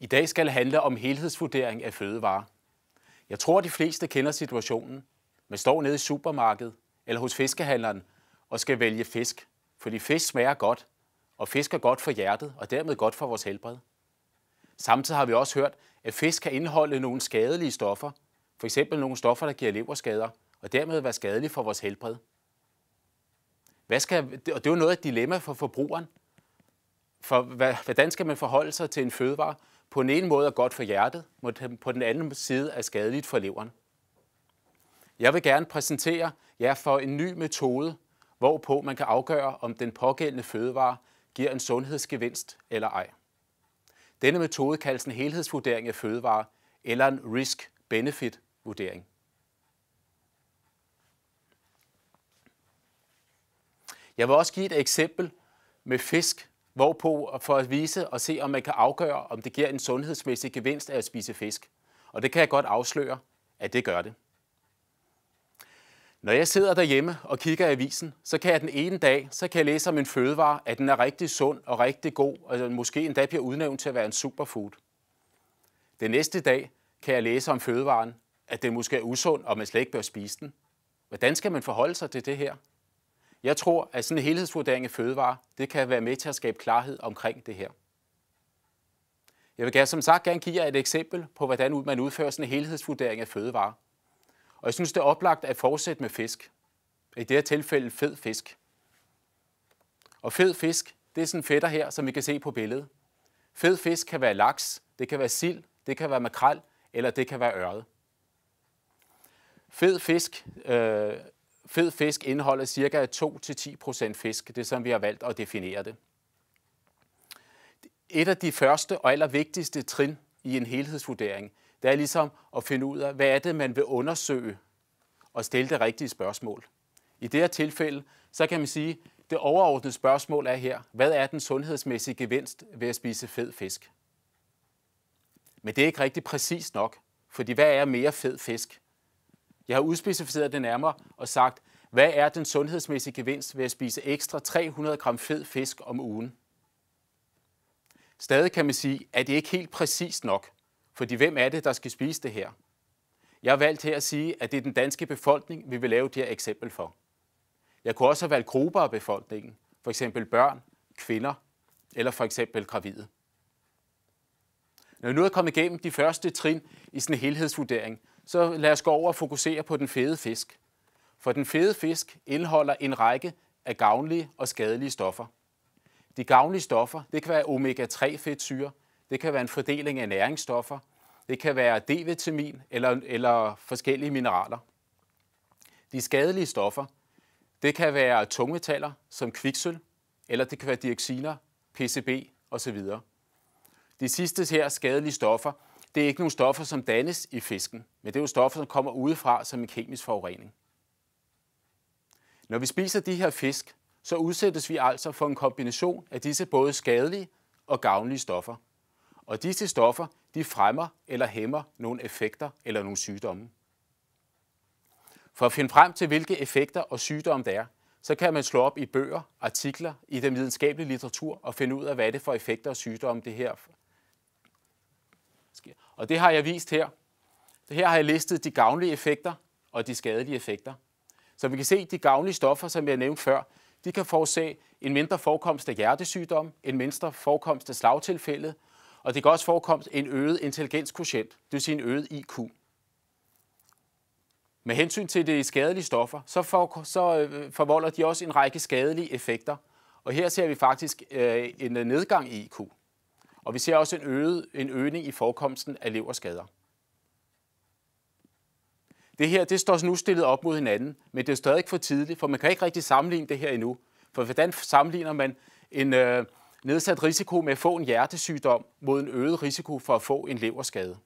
I dag skal det handle om helhedsvurdering af fødevarer. Jeg tror, de fleste kender situationen. Man står nede i supermarkedet eller hos fiskehandleren og skal vælge fisk, fordi fisk smager godt, og fisk er godt for hjertet og dermed godt for vores helbred. Samtidig har vi også hørt, at fisk kan indeholde nogle skadelige stoffer, f.eks. nogle stoffer, der giver leverskader, og dermed være skadelige for vores helbred. Hvad skal, og det er jo noget af et dilemma for forbrugeren. For hvordan skal man forholde sig til en fødevare, på den ene måde er godt for hjertet, men på den anden side er skadeligt for leveren. Jeg vil gerne præsentere jer for en ny metode, hvorpå man kan afgøre, om den pågældende fødevare giver en sundhedsgevinst eller ej. Denne metode kaldes en helhedsvurdering af fødevare eller en risk-benefit-vurdering. Jeg vil også give et eksempel med fisk hvorpå for at vise og se, om man kan afgøre, om det giver en sundhedsmæssig gevinst af at spise fisk. Og det kan jeg godt afsløre, at det gør det. Når jeg sidder derhjemme og kigger i avisen, så kan jeg den ene dag, så kan jeg læse om en fødevare, at den er rigtig sund og rigtig god, og måske endda bliver udnævnt til at være en superfood. Den næste dag kan jeg læse om fødevaren, at den måske er usund, og man slet ikke bør spise den. Hvordan skal man forholde sig til det her? Jeg tror, at sådan en helhedsvurdering af fødevarer, det kan være med til at skabe klarhed omkring det her. Jeg vil gerne, som sagt gerne give jer et eksempel på, hvordan man udfører sådan en helhedsvurdering af fødevarer. Og jeg synes, det er oplagt at fortsætte med fisk. I det her tilfælde fed fisk. Og fed fisk, det er sådan fætter her, som vi kan se på billedet. Fed fisk kan være laks, det kan være sild, det kan være makrel, eller det kan være ørred. Fed fisk øh, Fed fisk indeholder ca. 2-10% fisk, det er sådan, vi har valgt at definere det. Et af de første og allervigtigste trin i en helhedsvurdering, det er ligesom at finde ud af, hvad er det, man vil undersøge og stille det rigtige spørgsmål. I det her tilfælde, så kan man sige, at det overordnede spørgsmål er her, hvad er den sundhedsmæssige gevinst ved at spise fed fisk? Men det er ikke rigtig præcist nok, fordi hvad er mere fed fisk? Jeg har udspecificeret det nærmere og sagt, hvad er den sundhedsmæssige gevinst ved at spise ekstra 300 gram fed fisk om ugen? Stadig kan man sige, at det ikke helt præcist nok, fordi hvem er det, der skal spise det her? Jeg har valgt her at sige, at det er den danske befolkning, vi vil lave det her eksempel for. Jeg kunne også have valgt grupper af befolkningen, for eksempel børn, kvinder eller for eksempel gravide. Når vi nu er kommet igennem de første trin i sådan en helhedsvurdering, så lad os gå over og fokusere på den fede fisk. For den fede fisk indeholder en række af gavnlige og skadelige stoffer. De gavnlige stoffer, det kan være omega-3-fedtsyre, det kan være en fordeling af næringsstoffer, det kan være D-vitamin eller, eller forskellige mineraler. De skadelige stoffer, det kan være tungmetaller som kviksøl, eller det kan være dioxiner, PCB osv. De sidste her skadelige stoffer det er ikke nogle stoffer, som dannes i fisken, men det er jo stoffer, som kommer udefra som en kemisk forurening. Når vi spiser de her fisk, så udsættes vi altså for en kombination af disse både skadelige og gavnlige stoffer. Og disse stoffer, de fremmer eller hæmmer nogle effekter eller nogle sygdomme. For at finde frem til, hvilke effekter og sygdomme der er, så kan man slå op i bøger, artikler, i den videnskabelige litteratur og finde ud af, hvad det er for effekter og sygdomme, det her sker. Og det har jeg vist her. Det her har jeg listet de gavnlige effekter og de skadelige effekter. Så vi kan se, de gavnlige stoffer, som jeg nævnte før, de kan forårsage en mindre forekomst af hjertesygdom, en mindre forekomst af slagtilfælde, og det kan også forekomme en øget intelligenskotient, det vil sige en øget IQ. Med hensyn til de skadelige stoffer, så, for, så øh, forvolder de også en række skadelige effekter. Og her ser vi faktisk øh, en nedgang i IQ. Og vi ser også en, øget, en øgning i forekomsten af leverskader. Det her det står nu stillet op mod hinanden, men det er stadig for tidligt, for man kan ikke rigtig sammenligne det her endnu. For hvordan sammenligner man en øh, nedsat risiko med at få en hjertesygdom mod en øget risiko for at få en leverskade?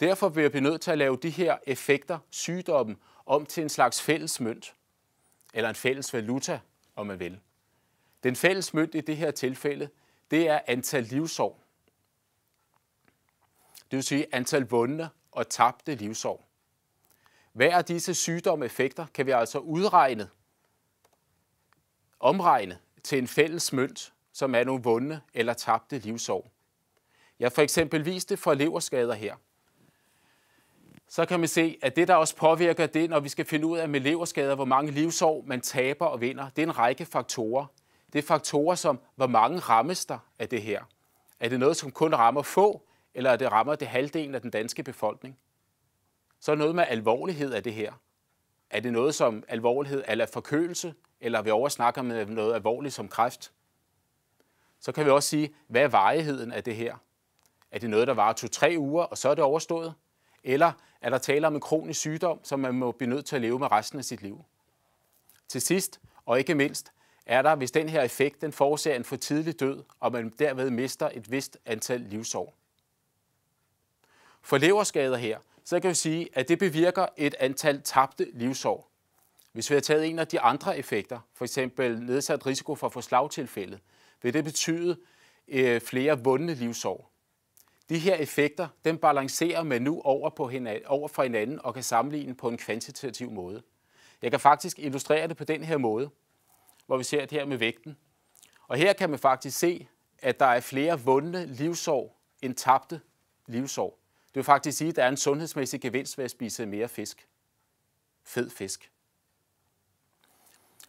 Derfor vil jeg blive nødt til at lave de her effekter, sygdommen, om til en slags fælles mønt, eller en fælles valuta, om man vil. Den fælles mønt i det her tilfælde, det er antal livsår. Det vil sige antal vundne og tabte livsår. Hver af disse sygdomseffekter kan vi altså udregne, omregne til en fælles mønt, som er nogle vundne eller tabte livsår. Jeg for eksempel vist det for leverskader her. Så kan man se, at det, der også påvirker det, når vi skal finde ud af med leverskader, hvor mange livsår man taber og vinder, det er en række faktorer det er faktorer som, hvor mange rammes der af det her? Er det noget, som kun rammer få, eller er det rammer det halvdelen af den danske befolkning? Så er noget med alvorlighed af det her. Er det noget som alvorlighed eller forkølelse, eller vi oversnakker med noget alvorligt som kræft? Så kan vi også sige, hvad er varigheden af det her? Er det noget, der varer to-tre uger, og så er det overstået? Eller er der tale om en kronisk sygdom, som man må blive nødt til at leve med resten af sit liv? Til sidst, og ikke mindst, er der, hvis den her effekt den forårsager en for tidlig død, og man derved mister et vist antal livsår. For leverskader her, så kan vi sige, at det bevirker et antal tabte livsår. Hvis vi har taget en af de andre effekter, f.eks. nedsat risiko for at få slagtilfælde, vil det betyde øh, flere vundne livsår. De her effekter, dem balancerer man nu over, på hinanden, over for hinanden og kan sammenligne på en kvantitativ måde. Jeg kan faktisk illustrere det på den her måde hvor vi ser det her med vægten. Og her kan man faktisk se, at der er flere vundne livsår end tabte livsår. Det vil faktisk sige, at der er en sundhedsmæssig gevinst ved at spise mere fisk. Fed fisk.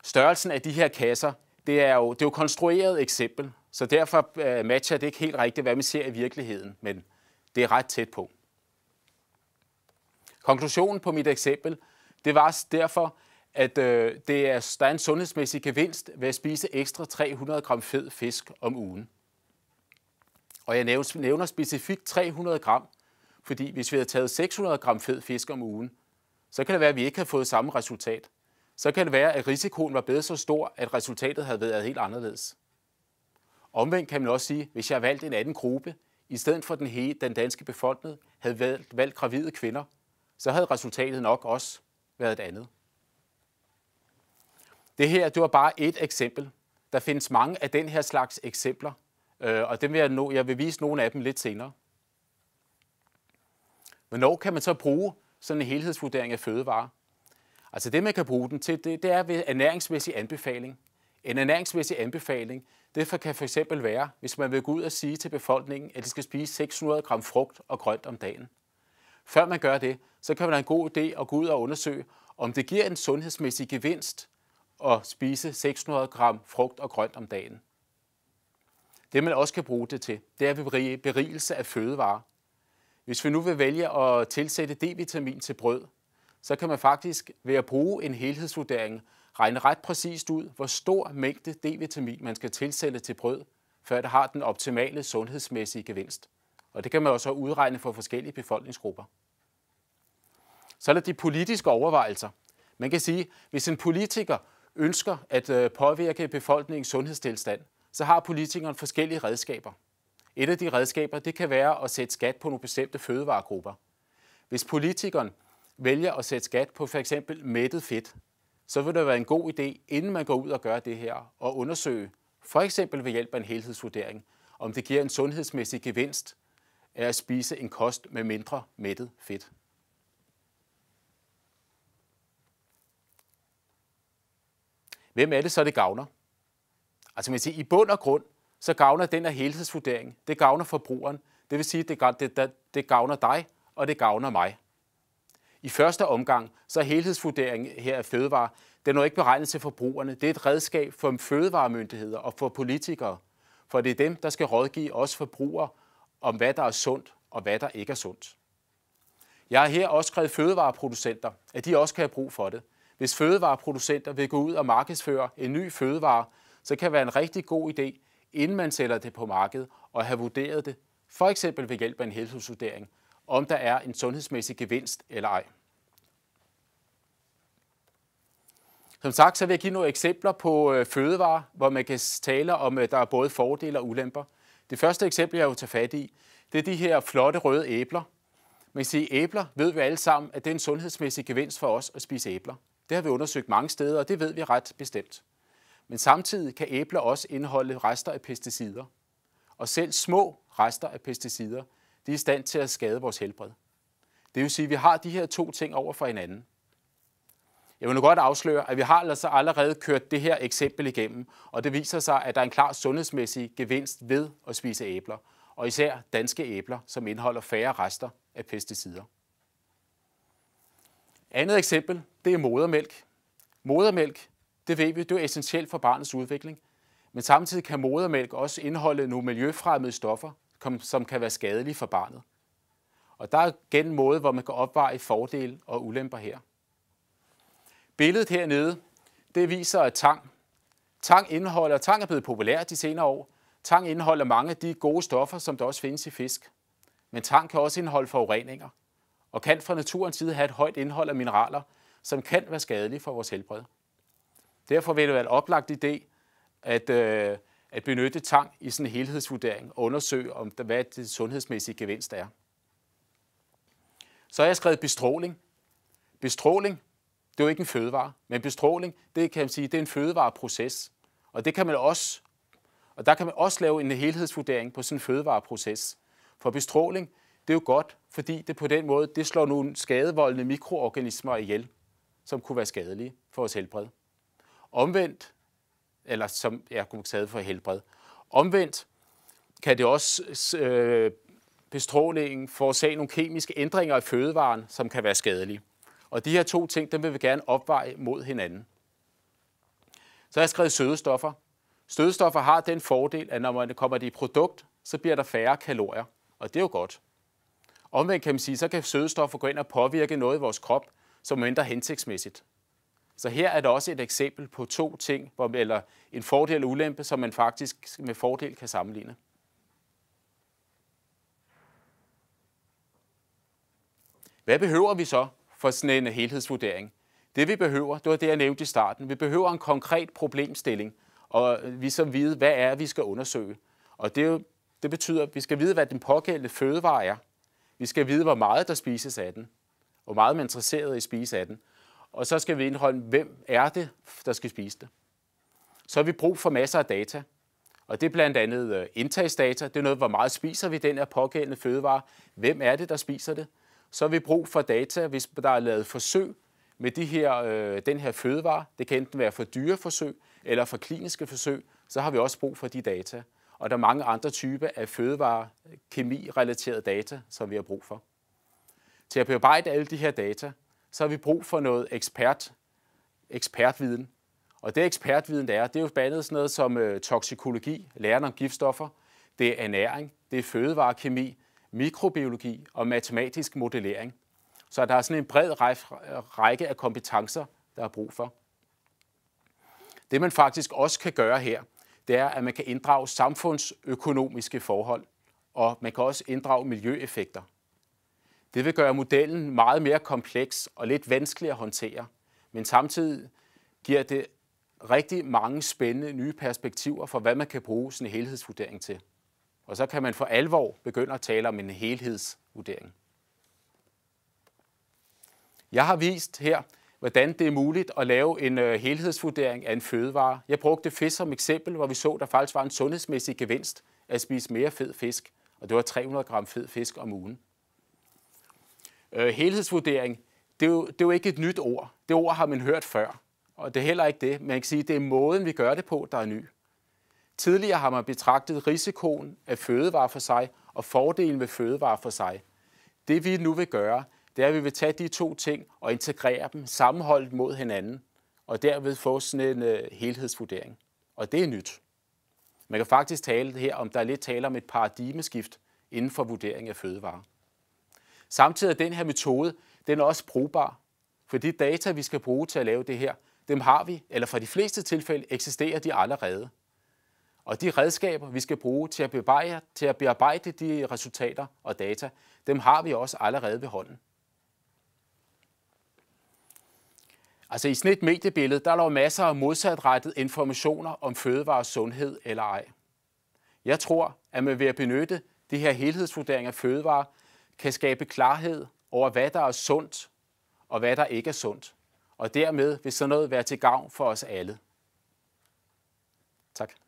Størrelsen af de her kasser, det er jo, det er jo konstrueret eksempel, så derfor øh, matcher det ikke helt rigtigt, hvad man ser i virkeligheden, men det er ret tæt på. Konklusionen på mit eksempel, det var derfor, at øh, det er, der er en sundhedsmæssig gevinst ved at spise ekstra 300 gram fed fisk om ugen. Og jeg nævner, nævner specifikt 300 gram, fordi hvis vi havde taget 600 gram fed fisk om ugen, så kan det være, at vi ikke havde fået samme resultat. Så kan det være, at risikoen var blevet så stor, at resultatet havde været helt anderledes. Omvendt kan man også sige, at hvis jeg havde valgt en anden gruppe, i stedet for den, hele, den danske befolkning, havde valgt, valgt gravide kvinder, så havde resultatet nok også været et andet. Det her, det var bare et eksempel. Der findes mange af den her slags eksempler, øh, og dem vil jeg, nå, jeg vil vise nogle af dem lidt senere. Hvornår kan man så bruge sådan en helhedsvurdering af fødevarer? Altså det, man kan bruge den til, det, det er ved ernæringsmæssig anbefaling. En ernæringsmæssig anbefaling, det kan for eksempel være, hvis man vil gå ud og sige til befolkningen, at de skal spise 600 gram frugt og grønt om dagen. Før man gør det, så kan man have en god idé at gå ud og undersøge, om det giver en sundhedsmæssig gevinst at spise 600 gram frugt og grønt om dagen. Det man også kan bruge det til, det er berigelse af fødevarer. Hvis vi nu vil vælge at tilsætte D-vitamin til brød, så kan man faktisk ved at bruge en helhedsvurdering regne ret præcist ud, hvor stor mængde D-vitamin man skal tilsætte til brød, før det har den optimale sundhedsmæssige gevinst. Og det kan man også udregne for forskellige befolkningsgrupper. Så er der de politiske overvejelser. Man kan sige, at hvis en politiker ønsker at øh, påvirke befolkningens sundhedstilstand, så har politikerne forskellige redskaber. Et af de redskaber, det kan være at sætte skat på nogle bestemte fødevaregrupper. Hvis politikeren vælger at sætte skat på for eksempel mættet fedt, så vil det være en god idé, inden man går ud og gør det her, at undersøge, for eksempel ved hjælp af en helhedsvurdering, om det giver en sundhedsmæssig gevinst af at spise en kost med mindre mættet fedt. Hvem er det så, det gavner? Altså man siger, i bund og grund, så gavner den her helhedsvurdering, det gavner forbrugeren, det vil sige, det, det, det gavner dig, og det gavner mig. I første omgang, så er helhedsvurderingen her af fødevare, den er ikke beregnet til forbrugerne. Det er et redskab for fødevaremyndigheder og for politikere, for det er dem, der skal rådgive os forbrugere om, hvad der er sundt og hvad der ikke er sundt. Jeg har her også skrevet fødevareproducenter, at de også kan have brug for det. Hvis fødevareproducenter vil gå ud og markedsføre en ny fødevare, så kan det være en rigtig god idé, inden man sælger det på markedet, og have vurderet det, for eksempel ved hjælp af en helhedsvurdering, om der er en sundhedsmæssig gevinst eller ej. Som sagt, så vil jeg give nogle eksempler på øh, fødevarer, hvor man kan tale om, at øh, der er både fordele og ulemper. Det første eksempel, jeg vil tage fat i, det er de her flotte røde æbler. Man kan sige, æbler ved vi alle sammen, at det er en sundhedsmæssig gevinst for os at spise æbler. Det har vi undersøgt mange steder, og det ved vi ret bestemt. Men samtidig kan æbler også indeholde rester af pesticider. Og selv små rester af pesticider, de er i stand til at skade vores helbred. Det vil sige, at vi har de her to ting over for hinanden. Jeg vil nu godt afsløre, at vi har altså allerede kørt det her eksempel igennem, og det viser sig, at der er en klar sundhedsmæssig gevinst ved at spise æbler, og især danske æbler, som indeholder færre rester af pesticider. Andet eksempel, det er modermælk. Modermælk, det ved vi, det er essentielt for barnets udvikling. Men samtidig kan modermælk også indeholde nogle miljøfremmede stoffer, som kan være skadelige for barnet. Og der er igen en måde, hvor man kan opveje fordele og ulemper her. Billedet hernede, det viser at tang. Tang indeholder, tang er blevet populær de senere år. Tang indeholder mange af de gode stoffer, som der også findes i fisk. Men tang kan også indeholde forureninger og kan fra naturens side have et højt indhold af mineraler, som kan være skadelige for vores helbred. Derfor vil det være en oplagt idé at, øh, at benytte tang i sådan en helhedsvurdering og undersøge, om, hvad det sundhedsmæssige gevinst er. Så har jeg skrevet bestråling. Bestråling, det er jo ikke en fødevare, men bestråling, det kan man sige, det er en fødevareproces. Og det kan man også, og der kan man også lave en helhedsvurdering på sådan en fødevareproces. For bestråling, det er jo godt, fordi det på den måde det slår nogle skadevoldende mikroorganismer ihjel, som kunne være skadelige for vores helbred. Omvendt, eller som er kunne skadet for helbred. Omvendt kan det også øh, bestrålingen forårsage nogle kemiske ændringer i fødevaren, som kan være skadelige. Og de her to ting, dem vil vi gerne opveje mod hinanden. Så jeg har jeg skrevet sødestoffer. Sødestoffer har den fordel, at når man kommer det i produkt, så bliver der færre kalorier. Og det er jo godt. Omvendt kan man sige, så kan sødestoffer gå ind og påvirke noget i vores krop, som er mindre hensigtsmæssigt. Så her er der også et eksempel på to ting, eller en fordel og ulempe, som man faktisk med fordel kan sammenligne. Hvad behøver vi så for sådan en helhedsvurdering? Det vi behøver, det var det, jeg nævnte i starten, vi behøver en konkret problemstilling, og vi så vide, hvad er, vi skal undersøge. Og det, det betyder, at vi skal vide, hvad den pågældende fødevare er. Vi skal vide, hvor meget der spises af den, hvor meget man er interesseret i at spise af den. Og så skal vi indholde, hvem er det, der skal spise det. Så har vi brug for masser af data. Og det er blandt andet øh, indtagsdata. Det er noget, hvor meget spiser vi den her pågældende fødevare. Hvem er det, der spiser det? Så har vi brug for data, hvis der er lavet forsøg med de her, øh, den her fødevare. Det kan enten være for dyreforsøg eller for kliniske forsøg. Så har vi også brug for de data og der er mange andre typer af fødevare, kemi-relaterede data, som vi har brug for. Til at bearbejde alle de her data, så har vi brug for noget ekspert, ekspertviden. Og det ekspertviden, der er, det er jo blandt sådan noget som øh, toksikologi, læren om giftstoffer, det er ernæring, det er fødevarekemi, mikrobiologi og matematisk modellering. Så der er sådan en bred række af kompetencer, der er brug for. Det man faktisk også kan gøre her, det er, at man kan inddrage samfundsøkonomiske forhold, og man kan også inddrage miljøeffekter. Det vil gøre modellen meget mere kompleks og lidt vanskelig at håndtere, men samtidig giver det rigtig mange spændende nye perspektiver for, hvad man kan bruge sådan en helhedsvurdering til. Og så kan man for alvor begynde at tale om en helhedsvurdering. Jeg har vist her, hvordan det er muligt at lave en øh, helhedsvurdering af en fødevare. Jeg brugte fisk som eksempel, hvor vi så, der faktisk var en sundhedsmæssig gevinst at spise mere fed fisk, og det var 300 gram fed fisk om ugen. Øh, helhedsvurdering, det er, jo, det er jo ikke et nyt ord. Det ord har man hørt før, og det er heller ikke det. Man kan sige, at det er måden, vi gør det på, der er ny. Tidligere har man betragtet risikoen af fødevare for sig og fordelen ved fødevare for sig. Det vi nu vil gøre, det er, at vi vil tage de to ting og integrere dem, sammenholdt mod hinanden, og derved få sådan en øh, helhedsvurdering. Og det er nyt. Man kan faktisk tale her om, der er lidt tale om et paradigmeskift inden for vurdering af fødevarer. Samtidig er den her metode, den er også brugbar, for de data, vi skal bruge til at lave det her, dem har vi, eller for de fleste tilfælde eksisterer de allerede. Og de redskaber, vi skal bruge til at bearbejde, til at bearbejde de resultater og data, dem har vi også allerede ved hånden. Altså i sådan et mediebillede, der er der masser af modsatrettet informationer om fødevares sundhed eller ej. Jeg tror, at man ved at benytte det her helhedsvurdering af fødevarer, kan skabe klarhed over, hvad der er sundt og hvad der ikke er sundt. Og dermed vil sådan noget være til gavn for os alle. Tak.